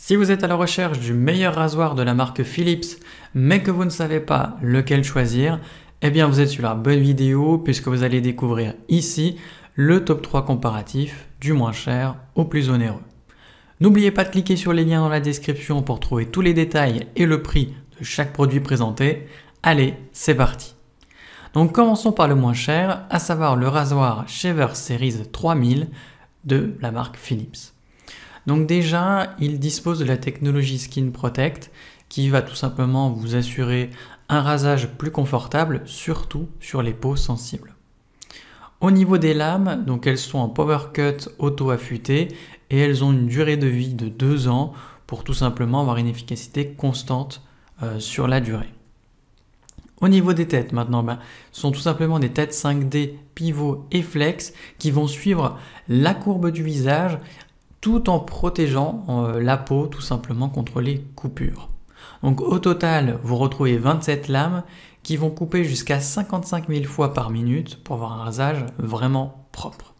Si vous êtes à la recherche du meilleur rasoir de la marque Philips, mais que vous ne savez pas lequel choisir, eh bien vous êtes sur la bonne vidéo puisque vous allez découvrir ici le top 3 comparatif du moins cher au plus onéreux. N'oubliez pas de cliquer sur les liens dans la description pour trouver tous les détails et le prix de chaque produit présenté. Allez, c'est parti Donc commençons par le moins cher, à savoir le rasoir Shaver Series 3000 de la marque Philips. Donc déjà, il dispose de la technologie Skin Protect qui va tout simplement vous assurer un rasage plus confortable, surtout sur les peaux sensibles. Au niveau des lames, donc elles sont en power cut auto affûté et elles ont une durée de vie de 2 ans pour tout simplement avoir une efficacité constante euh, sur la durée. Au niveau des têtes maintenant, ben, ce sont tout simplement des têtes 5D, pivot et flex qui vont suivre la courbe du visage tout en protégeant euh, la peau tout simplement contre les coupures. Donc au total, vous retrouvez 27 lames qui vont couper jusqu'à 55 000 fois par minute pour avoir un rasage vraiment propre.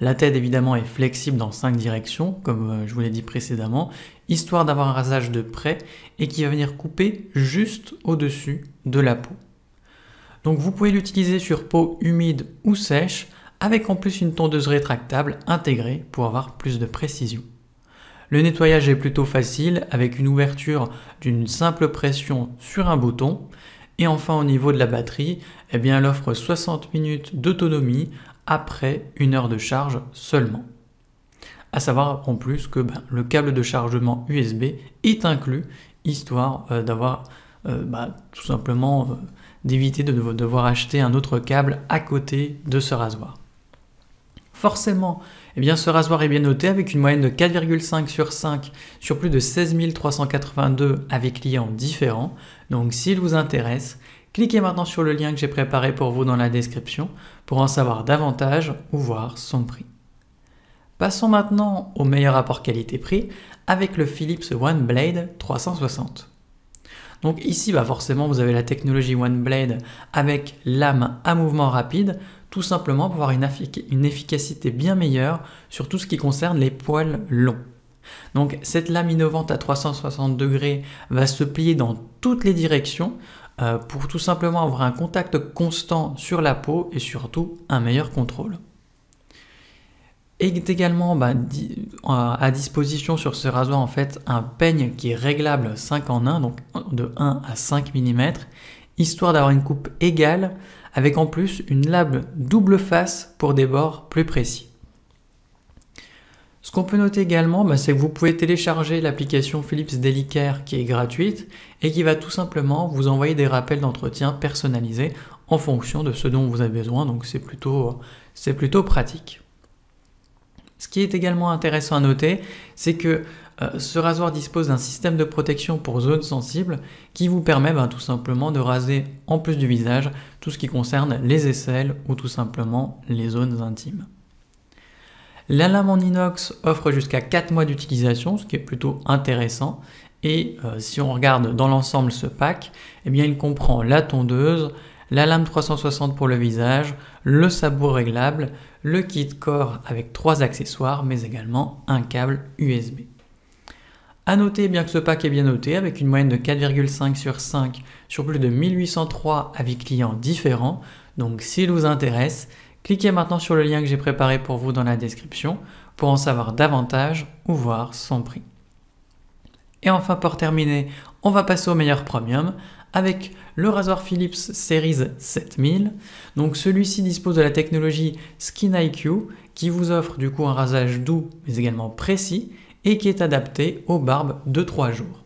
La tête évidemment est flexible dans 5 directions, comme euh, je vous l'ai dit précédemment, histoire d'avoir un rasage de près et qui va venir couper juste au-dessus de la peau. Donc vous pouvez l'utiliser sur peau humide ou sèche avec en plus une tondeuse rétractable intégrée pour avoir plus de précision. Le nettoyage est plutôt facile avec une ouverture d'une simple pression sur un bouton. Et enfin au niveau de la batterie, eh bien, elle offre 60 minutes d'autonomie après une heure de charge seulement. À savoir en plus que ben, le câble de chargement USB est inclus, histoire euh, d'avoir euh, ben, tout simplement euh, d'éviter de devoir acheter un autre câble à côté de ce rasoir forcément, eh bien, ce rasoir est bien noté avec une moyenne de 4,5 sur 5 sur plus de 16 382 avec clients différents. Donc s'il vous intéresse, cliquez maintenant sur le lien que j'ai préparé pour vous dans la description pour en savoir davantage ou voir son prix. Passons maintenant au meilleur rapport qualité-prix avec le Philips OneBlade 360. Donc ici, bah, forcément, vous avez la technologie OneBlade avec lame à mouvement rapide, tout simplement pour avoir une, efficacité bien meilleure sur tout ce qui concerne les poils longs. Donc cette lame innovante à 360 degrés va se plier dans toutes les directions euh, pour tout simplement avoir un contact constant sur la peau et surtout un meilleur contrôle. Est également bah, euh, à disposition sur ce rasoir en fait un peigne qui est réglable 5 en 1, donc de 1 à 5 mm, histoire d'avoir une coupe égale avec en plus une lame double face pour des bords plus précis. Ce qu'on peut noter également, bah, c'est que vous pouvez télécharger l'application Philips Delicare qui est gratuite et qui va tout simplement vous envoyer des rappels d'entretien personnalisés en fonction de ce dont vous avez besoin, donc c'est plutôt pratique. Ce qui est également intéressant à noter, c'est que euh, ce rasoir dispose d'un système de protection pour zones sensibles qui vous permet ben, tout simplement de raser en plus du visage tout ce qui concerne les aisselles ou tout simplement les zones intimes. La lame en inox offre jusqu'à 4 mois d'utilisation, ce qui est plutôt intéressant. Et euh, si on regarde dans l'ensemble ce pack, eh bien il comprend la tondeuse, la lame 360 pour le visage, le sabot réglable, le kit corps avec trois accessoires, mais également un câble USB. À noter bien que ce pack est bien noté avec une moyenne de 4,5 sur 5 sur plus de 1803 avis clients différents. Donc s'il vous intéresse, cliquez maintenant sur le lien que j'ai préparé pour vous dans la description pour en savoir davantage ou voir son prix. Et enfin pour terminer, on va passer au meilleur premium avec le rasoir Philips Series 7000. Donc celui-ci dispose de la technologie SkinIQ IQ qui vous offre du coup un rasage doux mais également précis et qui est adapté aux barbes de 3 jours.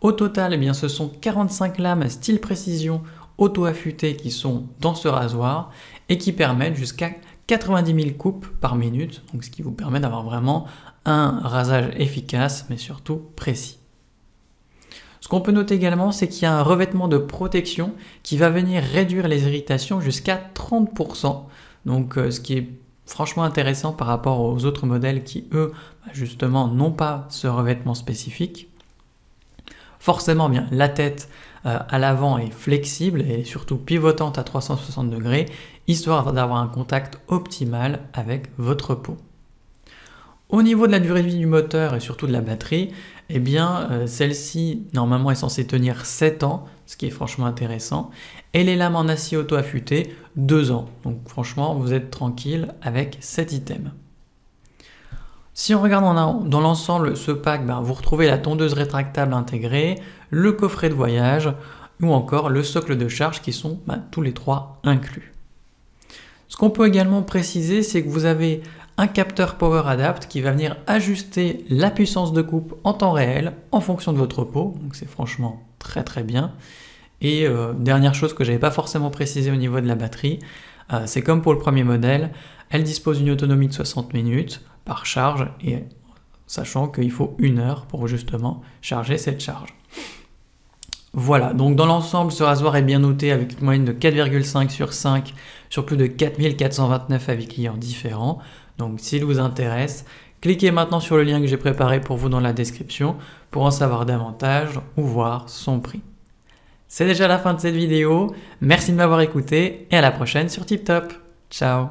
Au total, eh bien, ce sont 45 lames style précision auto-affûtées qui sont dans ce rasoir et qui permettent jusqu'à 90 000 coupes par minute, donc ce qui vous permet d'avoir vraiment un rasage efficace mais surtout précis. Ce qu'on peut noter également, c'est qu'il y a un revêtement de protection qui va venir réduire les irritations jusqu'à 30%, donc euh, ce qui est franchement intéressant par rapport aux autres modèles qui, eux, bah, justement, n'ont pas ce revêtement spécifique. Forcément, bien, la tête euh, à l'avant est flexible et surtout pivotante à 360 degrés, histoire d'avoir un contact optimal avec votre peau. Au niveau de la durée de vie du moteur et surtout de la batterie, eh bien euh, celle-ci, normalement, est censée tenir 7 ans, ce qui est franchement intéressant, et les lames en acier auto-affûté, 2 ans. Donc franchement, vous êtes tranquille avec cet item. Si on regarde dans l'ensemble ce pack, ben, vous retrouvez la tondeuse rétractable intégrée, le coffret de voyage, ou encore le socle de charge qui sont ben, tous les trois inclus. Ce qu'on peut également préciser, c'est que vous avez un capteur Power Adapt qui va venir ajuster la puissance de coupe en temps réel en fonction de votre peau. Donc c'est franchement très très bien. Et euh, dernière chose que j'avais pas forcément précisé au niveau de la batterie, euh, c'est comme pour le premier modèle, elle dispose d'une autonomie de 60 minutes par charge et sachant qu'il faut une heure pour justement charger cette charge. Voilà, donc dans l'ensemble, ce rasoir est bien noté avec une moyenne de 4,5 sur 5 sur plus de 4429 avis clients différents. Donc s'il vous intéresse, cliquez maintenant sur le lien que j'ai préparé pour vous dans la description pour en savoir davantage ou voir son prix. C'est déjà la fin de cette vidéo, merci de m'avoir écouté et à la prochaine sur TipTop. Ciao